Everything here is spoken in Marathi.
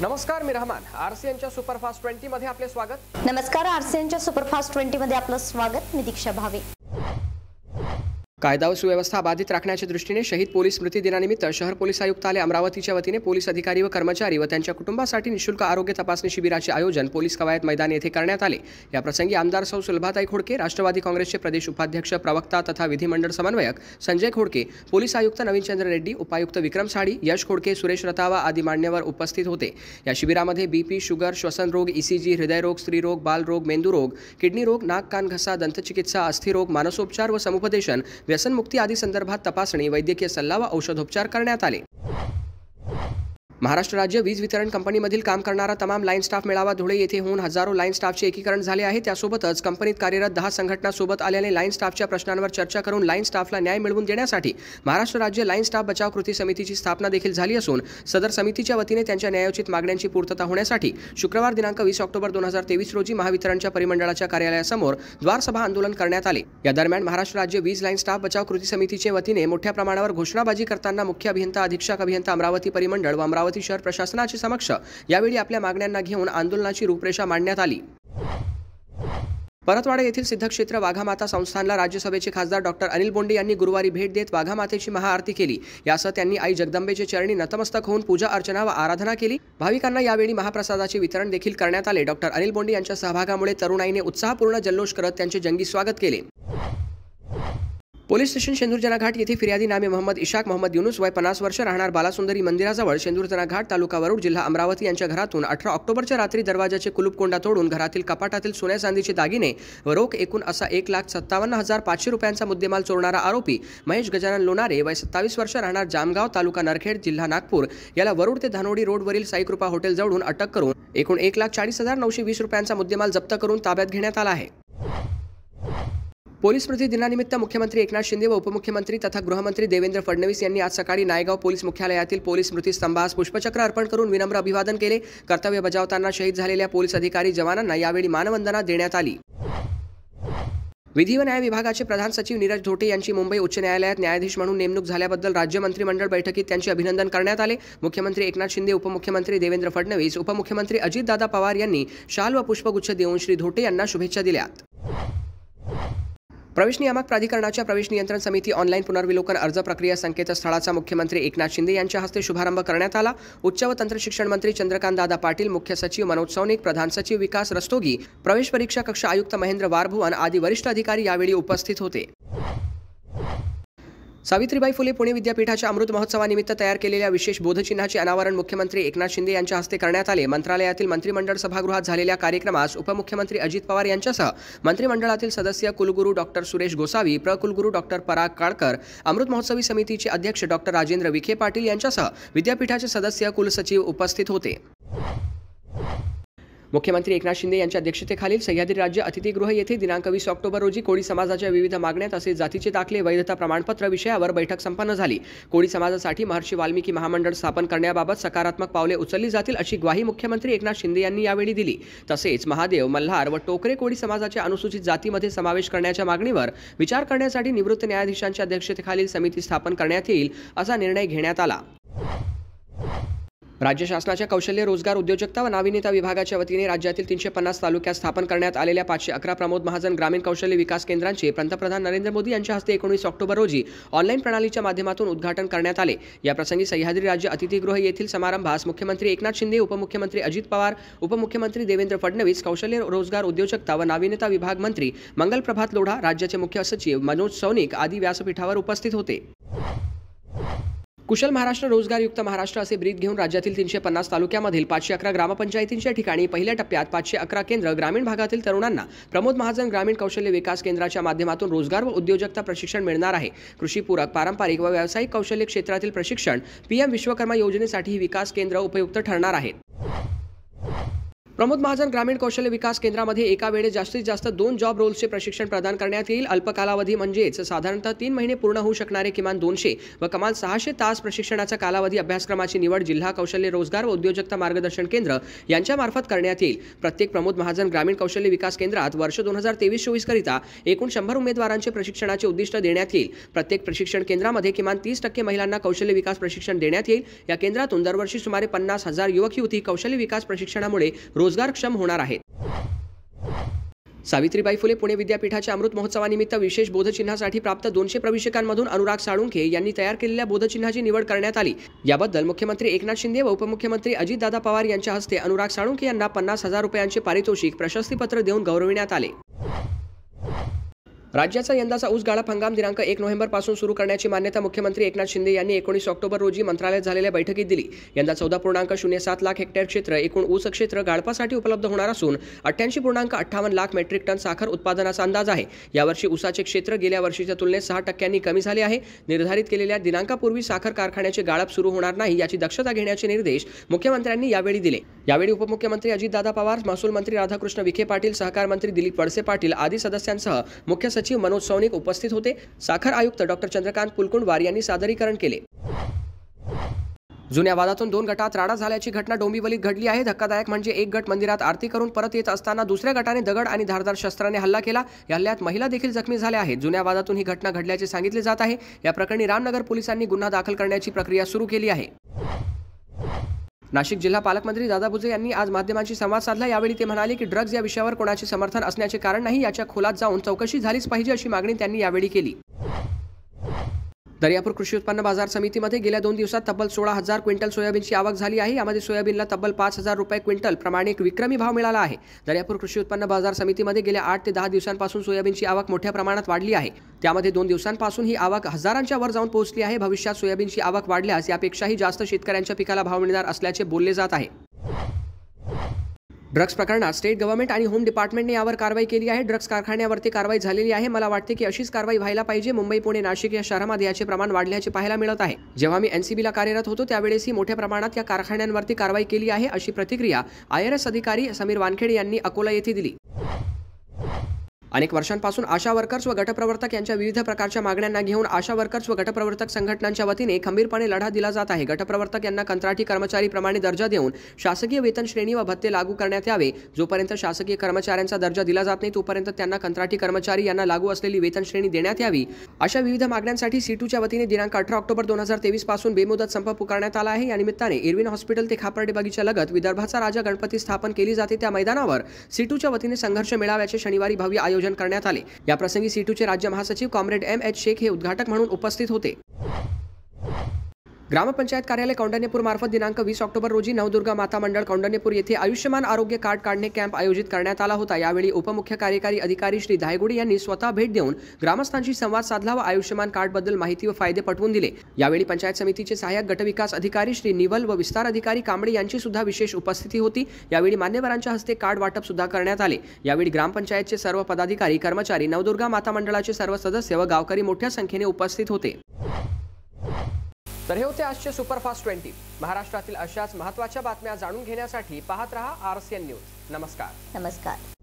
नमस्कार मी रहमान आरसीएनच्या सुपरफास्ट ट्वेंटी मध्ये आपले स्वागत नमस्कार आरसीएनच्या सुपरफास्ट ट्वेंटी मध्ये आपलं स्वागत मी दीक्षा भावे कायदा व सुव्यवस्था बाधित राखण्याच्या दृष्टीने शहीद पोलीस स्मृती दिनानिमित्त शहर पोलीस आयुक्तालय अमरावतीच्या वतीने पोलीस अधिकारी व कर्मचारी व त्यांच्या कुटुंबासाठी निशुल्क आरोग्य तपासणी शिबिराचे आयोजन पोलीस कवायत मैदान येथे करण्यात आले या प्रसंगी आमदार सौ सुलभाताई खोडके राष्ट्रवादी काँग्रेसचे प्रदेश उपाध्यक्ष प्रवक्ता तथा विधिमंडळ समन्वयक संजय खोडके पोलीस आयुक्त नवीनचंद्र रेड्डी उपायुक्त विक्रम साडी यश खोडके सुरेश रतावा आदी मान्यवर उपस्थित होते या शिबिरामध्ये बीपी शुगर श्वसन रोग ईसीजी हृदयरोग स्त्रीरोग बालरोग मेंदूरोग किडनी रोग नाक कान घसा दंतचिकित्सा अस्थिरोग मानसोपचार व समुपदेशन व्यसनमुक्ती आदी संदर्भात तपासणी वैद्यकीय सल्ला व औषधोपचार करण्यात आले महाराष्ट्र राज्य वीज वितरण कंपनीमधील काम करणारा तमाम लाईन स्टाफ मेळावा धुळे येथे होऊन हजारो लाईन स्टाफचे एकीकरण झाले आहे त्यासोबतच कंपनीत कार्यरत दहा संघटना सोबत आल्याने लाईन स्टाफच्या प्रश्नांवर चर्चा करून लाईन स्टाफला न्याय मिळवून देण्यासाठी महाराष्ट्र राज्य लाईन स्टाफ बचाव कृती समितीची स्थापना देखील झाली असून सदर समितीच्या वतीने त्यांच्या न्यायोचित मागण्यांची पूर्तता होण्यासाठी शुक्रवार दिनांक वीस ऑक्टोबर दोन हजार तेवीस रोजी महावितरणच्या परिमंडळाच्या कार्यालयासमोर द्वारसभा आंदोलन करण्यात आले या दरम्यान महाराष्ट्र राज्य वीज लाईन स्टाफ बचाव कृती समितीच्या वतीने मोठ्या प्रमाणावर घोषणाबाजी करताना मुख्य अभियंता अधीक्षक अभियंता अमरावती परिमंडळ व अमरावती अमरावती शहर प्रशासनाचे समक्ष यावेळी आपल्या मागण्यांना घेऊन आंदोलनाची रूपरेषा मांडण्यात आली परतवाडा येथील सिद्धक्षेत्र वाघामाता संस्थानला राज्यसभेचे खासदार डॉक्टर अनिल बोंडे यांनी गुरुवारी भेट देत वाघामातेची महाआरती केली यासह त्यांनी आई जगदंबेचे चरणी नतमस्तक होऊन पूजा अर्चना व आराधना केली भाविकांना यावेळी महाप्रसादाचे वितरण देखील करण्यात आले डॉक्टर अनिल बोंडे यांच्या सहभागामुळे तरुणाईने उत्साहपूर्ण जल्लोष करत त्यांचे जंगी स्वागत केले पोलीस स्टेशन शेंदूरजना घाट येथे फिर्यादी नामे मोहम्मद इशाक मोहम्मद युनुस वय पन्नास वर्ष राहणार बालासुंदरी मंदिराजवळ शेंदूरजना घाट तालुका वरुड जिल्हा अमरावती यांच्या घरातून अठरा ऑक्टोबरच्या रात्री दरवाजाचे कुलूपकोंडा तोडून घरातील कपाटातील सोन्या चांदीचे दागिने व रोख एकूण असा एक लाख सत्तावन्न हजार पाचशे रुपयांचा मुद्देमाल चोरणारा आरोपी महेश गजानन लोणारे वय सत्तावीस वर्ष राहणार जामगाव तालुका नरखेड जिल्हा नागपूर याला वरुड ते धानोडी रोडवरील साईकृपा हॉटेलजवळून अटक करून एकूण एक लाख चाळीस हजार नऊशे वीस रुपयांचा मुद्देमाल जप्त करून ताब्यात घेण्यात आला आहे पोलीस स्मृती दिनानिमित्त मुख्यमंत्री एकनाथ शिंदे व उपमुख्यमंत्री तथा गृहमंत्री देवेंद्र फडणवीस यांनी आज सकाळी नायगाव पोलीस मुख्यालयातील पोलीस स्मृती स्तंभास पुष्पचक्र अर्पण करून विनम्र अभिवादन केले कर्तव्य बजावताना शहीद झालेल्या पोलीस अधिकारी जवानांना यावेळी मानवंदना देण्यात आली विधी व न्याय विभागाचे प्रधान सचिव नीरज धोटे यांची मुंबई उच्च न्यायालयात न्यायाधीश म्हणून नेमणूक झाल्याबद्दल राज्य मंत्रिमंडळ बैठकीत त्यांचे अभिनंदन करण्यात आले मुख्यमंत्री एकनाथ शिंदे उपमुख्यमंत्री देवेंद्र फडणवीस उपमुख्यमंत्री अजितदादा पवार यांनी शाल व पुष्पगुच्छ देऊन श्री धोटे यांना शुभेच्छा दिल्या प्रवेश नियामक प्राधिकरणाच्या प्रवेश नियंत्रण समिती ऑनलाईन पुनर्विलोकन अर्ज प्रक्रिया संकेतस्थळाचा मुख्यमंत्री एकनाथ शिंदे यांच्या हस्ते शुभारंभ करण्यात आला उच्च व तंत्रशिक्षण मंत्री चंद्रकांत दादा पाटील मुख्य सचिव मनोज सौनिक प्रधान सचिव विकास रस्तोगी प्रवेश परीक्षा कक्षा आयुक्त महेंद्र वारभुवन आदी वरिष्ठ अधिकारी यावेळी उपस्थित होते सावित्रीबाई फुले पुणे विद्यापीठाच्या अमृत महोत्सवानिमित्त तयार केलेल्या विशेष बोधचिन्हाचे अनावरण मुख्यमंत्री एकनाथ शिंदे यांच्या हस्ते करण्यात आले मंत्रालयातील मंत्रिमंडळ सभागृहात झालेल्या कार्यक्रमास उपमुख्यमंत्री अजित पवार यांच्यासह मंत्रिमंडळातील सदस्य कुलगुरू डॉक्टर सुरेश गोसावी प्रकुलगुरू डॉक्टर पराग काळकर अमृत महोत्सवी समितीचे अध्यक्ष डॉक्टर राजेंद्र विखे पाटील यांच्यासह विद्यापीठाचे सदस्य कुलसचिव उपस्थित होते मुख्यमंत्री एकनाथ शिंदे यांच्या अध्यक्षतेखालील सह्याद्री राज्य अतिथीगृह येथे दिनांक वीस ऑक्टोबर रोजी कोळी समाजाच्या विविध मागण्या तसेच जातीचे दाखले वैधता प्रमाणपत्र विषयावर बैठक संपन्न झाली कोळी समाजासाठी महर्षी वाल्मिकी महामंडळ स्थापन करण्याबाबत सकारात्मक पावले उचलली जातील अशी ग्वाही मुख्यमंत्री एकनाथ शिंदे यांनी यावेळी दिली तसेच महादेव मल्हार व टोकरे कोळी समाजाच्या अनुसूचित जातीमध्ये समावेश करण्याच्या मागणीवर विचार करण्यासाठी निवृत्त न्यायाधीशांच्या अध्यक्षतेखालील समिती स्थापन करण्यात येईल असा निर्णय घेण्यात आला राज्य शासनाच्या कौशल्य रोजगार उद्योजकता व नाविन्यता विभागाच्या वतीने राज्यातील तीनशे पन्नास तालुक्यात स्थापन करण्यात आलेल्या पाचशे अकरा प्रमोद महाजन ग्रामीण कौशल्य विकास केंद्रांचे पंतप्रधान नरेंद्र मोदी यांच्या हस्ते एकोणीस ऑक्टोबर रोजी ऑनलाईन प्रणालीच्या माध्यमातून उद्घाटन करण्यात आले याप्रसंगी सह्याद्री राज्य अतिथीगृह येथील समारंभास मुख्यमंत्री एकनाथ शिंदे उपमुख्यमंत्री अजित पवार उपमुख्यमंत्री देवेंद्र फडणवीस कौशल्य रोजगार उद्योजकता व नाविन्यता विभाग मंत्री मंगल प्रभात लोढा राज्याचे मुख्य सचिव मनोज सौनिक आदी व्यासपीठावर उपस्थित होते कुशल महाराष्ट्र रोजगारयुक्त महाराष्ट्र असे ब्रीद घेऊन राज्यातील तीनशे पन्नास तालुक्यामधील पाचशे अकरा ग्रामपंचायतींच्या ठिकाणी पहिल्या टप्प्यात पाचशे अकरा केंद्र ग्रामीण भागातील तरुणांना प्रमोद महाजन ग्रामीण कौशल्य विकास केंद्राच्या माध्यमातून रोजगार व उद्योजकता प्रशिक्षण मिळणार आहे कृषीपूरक पारंपरिक व व्यावसायिक कौशल्य क्षेत्रातील प्रशिक्षण पीएम विश्वकर्मा योजनेसाठी विकास केंद्र उपयुक्त ठरणार आहेत प्रमोद महाजन ग्रामीण कौशल्य विकास केंद्रामध्ये एका वेळेस जास्तीत जास्त दोन जॉब रोल्सचे प्रशिक्षण प्रदान करण्यात येईल अल्प कालावधी म्हणजेच साधारणतः तीन महिने पूर्ण होऊ शकणारे किमान दोनशे व कमाल सहाशे तास प्रशिक्षणाचा कालावधी अभ्यासक्रमाची निवड जिल्हा कौशल्य रोजगार व उद्योजकता मार्गदर्शन केंद्र यांच्यामार्फत करण्यात येईल प्रत्येक प्रमोद महाजन ग्रामीण कौशल्य विकास केंद्रात वर्ष दोन हजार तेवीस चोवीस करिता एकूण शंभर उमेदवारांचे प्रशिक्षणाचे उद्दिष्ट देण्यात येईल प्रत्येक प्रशिक्षण केंद्रामध्ये किमान तीस टक्के महिलांना कौशल्य विकास प्रशिक्षण देण्यात येईल या केंद्रातून दरवर्षी सुमारे पन्नास हजार युवक युवती कौशल्य विकास प्रशिक्षणामुळे रोजगारक्षम होणार आहेत सावित्रीबाई फुले पुणे विद्यापीठाच्या अमृत महोत्सवानिमित्त विशेष बोधचिन्हासाठी प्राप्त दोनशे प्रवेशकांमधून अनुराग साळुंखे यांनी तयार केलेल्या बोधचिन्हाची निवड करण्यात आली याबद्दल मुख्यमंत्री एकनाथ शिंदे व उपमुख्यमंत्री अजितदादा पवार यांच्या हस्ते अनुराग साळुंखे यांना पन्नास हजार रुपयांचे पारितोषिक प्रशस्तीपत्र देऊन गौरविण्यात आले राज्याचा यंदाचा ऊस गाळप हंगाम दिनांक एक नोव्हेंबरपासून सुरू करण्याची मान्यता मुख्यमंत्री एकनाथ शिंदे यांनी एकोणीस ऑक्टोबर रोजी मंत्रालयात झालेल्या बैठकीत दिली यंदा चौदा पूर्णांक शून्य सात लाख हेक्टर क्षेत्र एकूण ऊस क्षेत्र गाळपासाठी उपलब्ध होणार असून अठ्ठ्याऐंशी पूर्णांक अठ्ठावन्न लाख मेट्रिक टन साखर उत्पादनाचा अंदाज आहे यावर्षी ऊसाचे क्षेत्र गेल्या वर्षीच्या तुलनेत सहा टक्क्यांनी कमी झाले आहे निर्धारित केलेल्या दिनांकापूर्वी साखर कारखान्याचे गाळप सुरू होणार नाही याची दक्षता घेण्याचे निर्देश मुख्यमंत्र्यांनी यावेळी दिले यावेळी उपमुख्यमंत्री अजितदादा पवार महसूल मंत्री राधाकृष्ण विखे पाटील सहकार मंत्री दिलीप पडसे पाटील आदी सदस्यांसह मुख्य सचिव मनोज सौनिक उपस्थित होते साखर आयुक्त डॉक्टर चंद्रकांत कुलकुंडवार यांनी सादरीकरण केले जुन्या वादातून दोन गटात राडा झाल्याची घटना डोंबिवलीत घडली आहे धक्कादायक म्हणजे एक गट मंदिरात आरती करून परत येत असताना दुसऱ्या गटाने दगड आणि धारदार शस्त्राने हल्ला केला या हल्ल्यात महिला देखील जखमी झाल्या आहेत जुन्या वादातून ही घटना घडल्याचे सांगितले जात आहे या प्रकरणी रामनगर पोलिसांनी गुन्हा दाखल करण्याची प्रक्रिया सुरू केली आहे नाशिक जिल्हा पालकमंत्री दादा भुजे यांनी आज माध्यमांशी संवाद साधला यावेळी ते म्हणाले की ड्रग्ज या विषयावर कोणाचे समर्थन असण्याचे कारण नाही याच्या खोलात जाऊन चौकशी झालीच पाहिजे अशी मागणी त्यांनी यावेळी केली दर्यापूर कृषी उत्पन्न बाजार समितीमध्ये गेल्या दोन दिवसात तब्बल सोळा हजार क्विंटल सोयाबीनची आवक झाली आहे यामध्ये सोयाबीनला तब्बल पाच हजार रुपये क्विंटल प्रमाणिक विक्रमी भाव मिळाला आहे दर्यापूर कृषी उत्पन्न बाजार समितीमध्ये गेल्या आठ ते दहा दिवसांपासून सोयाबीनची आवक मोठ्या प्रमाणात वाढली आहे त्यामध्ये दोन दिवसांपासून ही आवक हजारांच्या वर जाऊन पोहोचली आहे भविष्यात सोयाबीनची आवक वाढल्यास यापेक्षाही जास्त शेतकऱ्यांच्या पिकाला भाव मिळणार असल्याचे बोलले जात आहे ड्रग्ज प्रकरणात स्टेट गव्हर्नमेंट आणि होम डिपार्टमेंटने यावर कारवाई केली आहे ड्रग्ज कारखान्यावरती कारवाई झालेली आहे मला वाटते की अशीच कारवाई व्हायला पाहिजे मुंबई पुणे नाशिक या शहरामध्ये याचे प्रमाण वाढल्याचे पाहायला मिळत आहे जेव्हा मी एनसीबीला कार्यरत होतो त्यावेळेस ही मोठ्या प्रमाणात या कारखान्यांवरती कारवाई केली आहे अशी प्रतिक्रिया आय अधिकारी समीर वानखेडे यांनी अकोला येथे दिली अनेक वर्षांपासून आशा वर्कर्स व गटप्रवर्तक यांच्या विविध प्रकारच्या मागण्यांना घेऊन आशा वर्कर्स व गटप्रवर्तक संघटनांच्या वतीने खंबीरपणे लढा दिला जात आहे गटप्रवर्तक यांना कंत्राटी कर्मचारीप्रमाणे दर्जा देऊन शासकीय वेतन श्रेणी व भत्ते लागू करण्यात यावे जोपर्यंत शासकीय कर्मचाऱ्यांचा दर्जा दिला जात नाही तोपर्यंत त्यांना कंत्राटी कर्मचारी यांना लागू असलेली वेतन श्रेणी देण्यात यावी अशा विविध मागण्यांसाठी सीटूच्या वतीने दिनांक अठरा ऑक्टोबर दोन हजार तेवीस पासून बेमुदत संप पुकारण्यात आला आहे या निमित्ताने इरविन हॉस्पिटल ते खापर्डे बगीच्या लगत विदर्भाचा राजा गणपती स्थापन केली जाते त्या मैदानावर सीटूच्या वतीने संघर्ष मेळाव्याचे शनिवारी भव्य आयोजन आयोजन करण्यात आले याप्रसंगी सीटूचे राज्य महासचिव कॉम्रेड एम एच शेख हे उद्घाटक म्हणून उपस्थित होते ग्रामपंचायत कार्यालय कौंडण्यपूर मार्फत दिनांक वीस ऑक्टोबर रोजी नवदुर्गा माता मंडळ कौंडण्यपूर येथे आयुष्यमान आरोग्य कार्ड काढणे कॅम्प आयोजित करण्यात आला होता यावेळी उपमुख्य कार्यकारी अधिकारी श्री धायगुडे यांनी स्वतः भेट देऊन ग्रामस्थांशी संवाद साधला व आयुष्यमान कार्डबद्दल माहिती व फायदे पटवून दिले यावेळी पंचायत समितीचे सहाय्यक गटविकास अधिकारी श्री निवल व विस्तार अधिकारी कांबळे यांची सुद्धा विशेष उपस्थिती होती यावेळी मान्यवरांच्या हस्ते कार्ड वाटप सुद्धा करण्यात आले यावेळी ग्रामपंचायतचे सर्व पदाधिकारी कर्मचारी नवदुर्गा माता मंडळाचे सर्व सदस्य व गावकरी मोठ्या संख्येने उपस्थित होते तर हे होते आजचे सुपरफास्ट ट्वेंटी महाराष्ट्रातील अशाच महत्वाच्या बातम्या जाणून घेण्यासाठी पाहत रहा आर न्यूज नमस्कार नमस्कार